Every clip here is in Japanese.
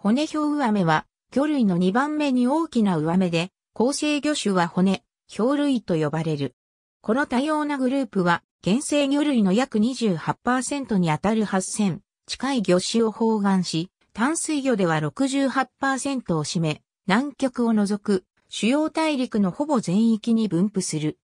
骨表上目は、魚類の2番目に大きな上目で、構成魚種は骨、表類と呼ばれる。この多様なグループは、原生魚類の約28%にあたる8000近い魚種を包含し、淡水魚では68%を占め、南極を除く主要大陸のほぼ全域に分布する。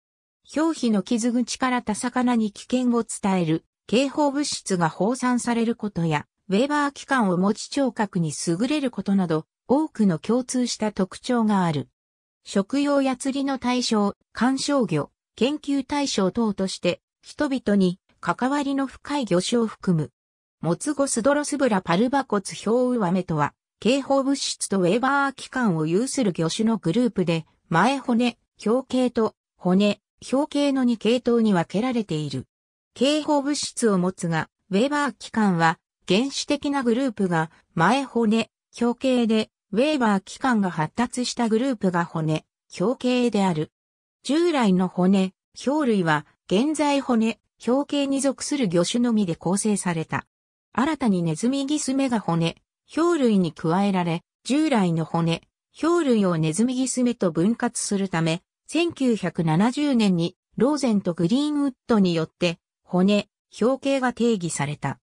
表皮の傷口から多魚に危険を伝える警報物質が放散されることや、ウェーバー期間を持ち聴覚に優れることなど、多くの共通した特徴がある。食用や釣りの対象、観賞魚、研究対象等として、人々に関わりの深い魚種を含む。モツゴスドロスブラパルバコツヒョウウアメとは、警報物質とウェーバー期間を有する魚種のグループで、前骨、表形と骨、表形の2系統に分けられている。警報物質を持つが、ウェーバー期間は原始的なグループが前骨、表形で、ウェーバー器官が発達したグループが骨、表形である。従来の骨、表類は現在骨、表形に属する魚種のみで構成された。新たにネズミギスメが骨、表類に加えられ、従来の骨、表類をネズミギスメと分割するため、1970年にローゼンとグリーンウッドによって骨、表形が定義された。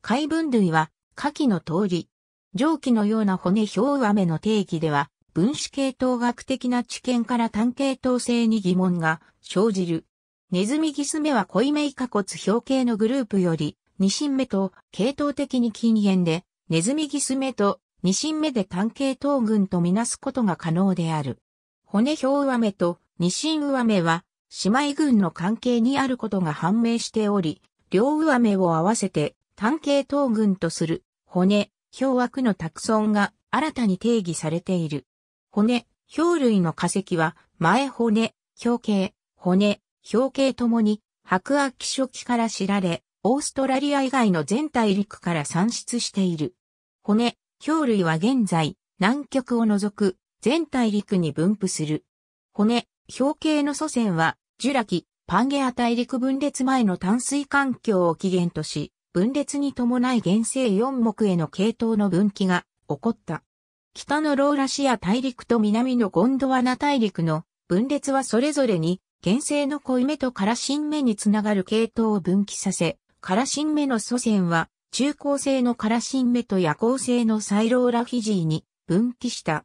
海分類は、下記の通り、上記のような骨表雨の定義では、分子系統学的な知見から単系統性に疑問が生じる。ネズミギス目は濃い目以下骨表系のグループより、二進目と系統的に禁煙で、ネズミギス目と二進目で単系統群とみなすことが可能である。骨表雨と二進雨は、姉妹群の関係にあることが判明しており、両雨を合わせて単系統群とする骨、氷枠のタクソンが新たに定義されている。骨、氷類の化石は前骨、氷形、骨、氷形ともに白亜紀初期から知られ、オーストラリア以外の全大陸から産出している。骨、氷類は現在、南極を除く全大陸に分布する。骨、氷形の祖先は、ジュラキ、パンゲア大陸分裂前の淡水環境を起源とし、分裂に伴い原生4目への系統の分岐が起こった。北のローラシア大陸と南のゴンドワナ大陸の分裂はそれぞれに、原生の濃い目とラシン目につながる系統を分岐させ、ラシン目の祖先は、中高生のラシン目と夜行性のサイローラフィジーに分岐した。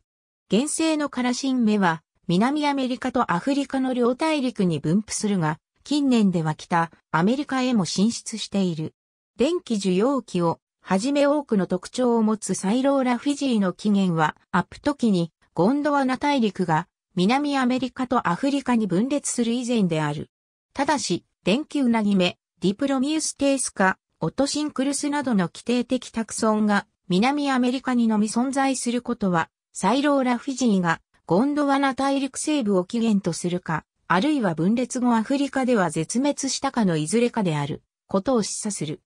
原生のラシン目は、南アメリカとアフリカの両大陸に分布するが、近年では北アメリカへも進出している。電気受容器をはじめ多くの特徴を持つサイローラフィジーの起源はアップ時にゴンドワナ大陸が南アメリカとアフリカに分裂する以前である。ただし、電気ウなぎ目、ディプロミウステイスカ、オトシンクルスなどの規定的タクソンが南アメリカにのみ存在することは、サイローラフィジーがゴンドワナ大陸西部を起源とするか、あるいは分裂後アフリカでは絶滅したかのいずれかであることを示唆する。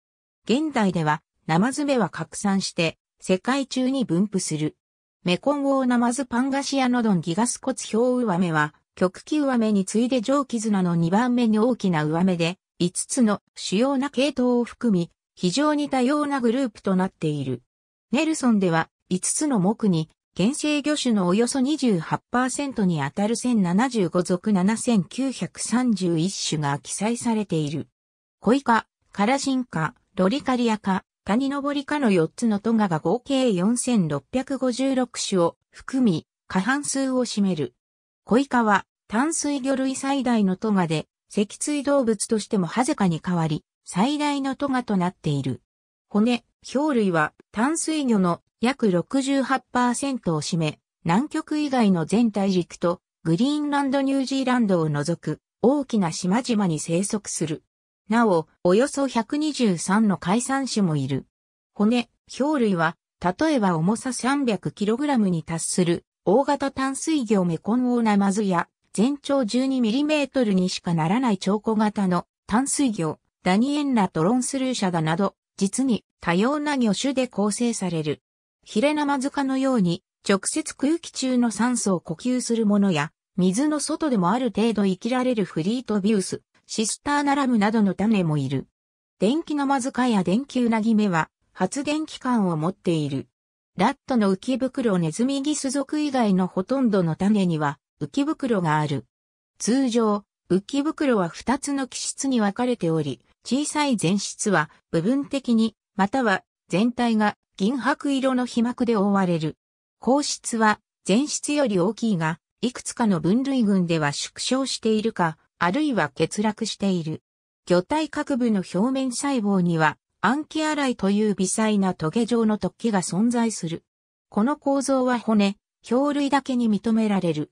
現代では、ナマズメは拡散して、世界中に分布する。メコンゴーナマズパンガシアノドンギガスコツヒョウウワメは、極気ウワメに次いで上キズナの2番目に大きなウワメで、5つの主要な系統を含み、非常に多様なグループとなっている。ネルソンでは、5つの目に、原生魚種のおよそ28%にあたる1075属7931種が記載されている。コイカ、カラシンカ、ロリカリアか、カニノボリかの4つのトガが合計4656種を含み、過半数を占める。コイカは淡水魚類最大のトガで、脊椎動物としてもはぜかに変わり、最大のトガとなっている。骨、氷類は淡水魚の約68%を占め、南極以外の全体陸とグリーンランドニュージーランドを除く大きな島々に生息する。なお、およそ123の海産種もいる。骨、氷類は、例えば重さ 300kg に達する、大型淡水魚メコンオーナマズや、全長 12mm にしかならない超小型の淡水魚、ダニエンラトロンスルーシャだなど、実に多様な魚種で構成される。ヒレナマズカのように、直接空気中の酸素を呼吸するものや、水の外でもある程度生きられるフリートビウス、シスターナラムなどの種もいる。電気のマズカや電気うなぎ目は発電機関を持っている。ラットの浮き袋ネズミギス属以外のほとんどの種には浮き袋がある。通常、浮き袋は2つの基質に分かれており、小さい前質は部分的に、または全体が銀白色の皮膜で覆われる。後質は前質より大きいが、いくつかの分類群では縮小しているか、あるいは欠落している。魚体各部の表面細胞には、暗記洗いという微細な棘状の突起が存在する。この構造は骨、氷類だけに認められる。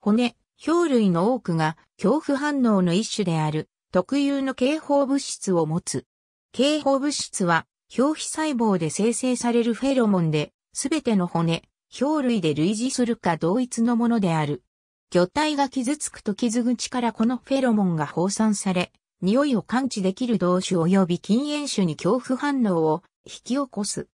骨、氷類の多くが恐怖反応の一種である特有の警報物質を持つ。警報物質は表皮細胞で生成されるフェロモンで、すべての骨、氷類で類似するか同一のものである。魚体が傷つくと傷口からこのフェロモンが放散され、匂いを感知できる動種及び禁煙種に恐怖反応を引き起こす。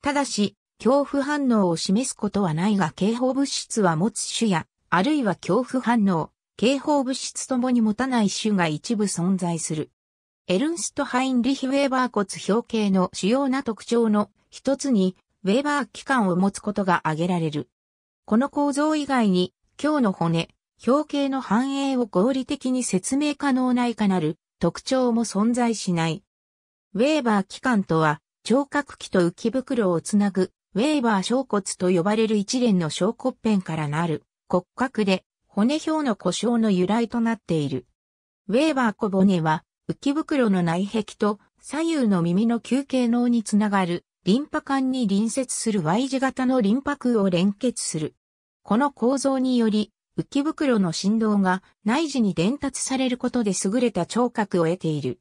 ただし、恐怖反応を示すことはないが警報物質は持つ種や、あるいは恐怖反応、警報物質ともに持たない種が一部存在する。エルンスト・ハインリヒ・ウェーバー骨表系の主要な特徴の一つに、ウェーバー器官を持つことが挙げられる。この構造以外に、今日の骨、表形の反映を合理的に説明可能ないかなる特徴も存在しない。ウェーバー器官とは、聴覚器と浮き袋をつなぐ、ウェーバー小骨と呼ばれる一連の小骨片からなる骨格で、骨表の故障の由来となっている。ウェーバー小骨は、浮き袋の内壁と左右の耳の球形脳につながる、リンパ管に隣接する Y 字型のリンパ空を連結する。この構造により、浮き袋の振動が内耳に伝達されることで優れた聴覚を得ている。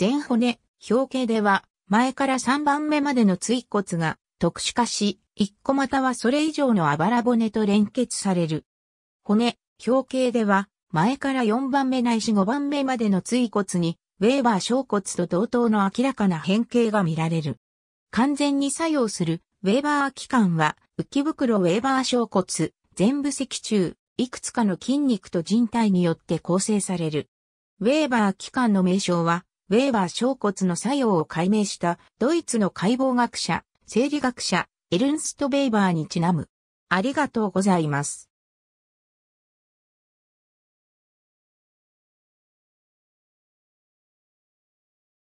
前骨、表形では、前から3番目までの椎骨が特殊化し、1個またはそれ以上のあばら骨と連結される。骨、表形では、前から4番目ないし5番目までの椎骨に、ウェーバー小骨と同等の明らかな変形が見られる。完全に作用するウェーバー器官は、浮き袋ウェーバー小骨、全部脊柱、いくつかの筋肉と人体によって構成される。ウェーバー機関の名称は、ウェーバー小骨の作用を解明したドイツの解剖学者、生理学者、エルンスト・ベイバーにちなむ。ありがとうございます。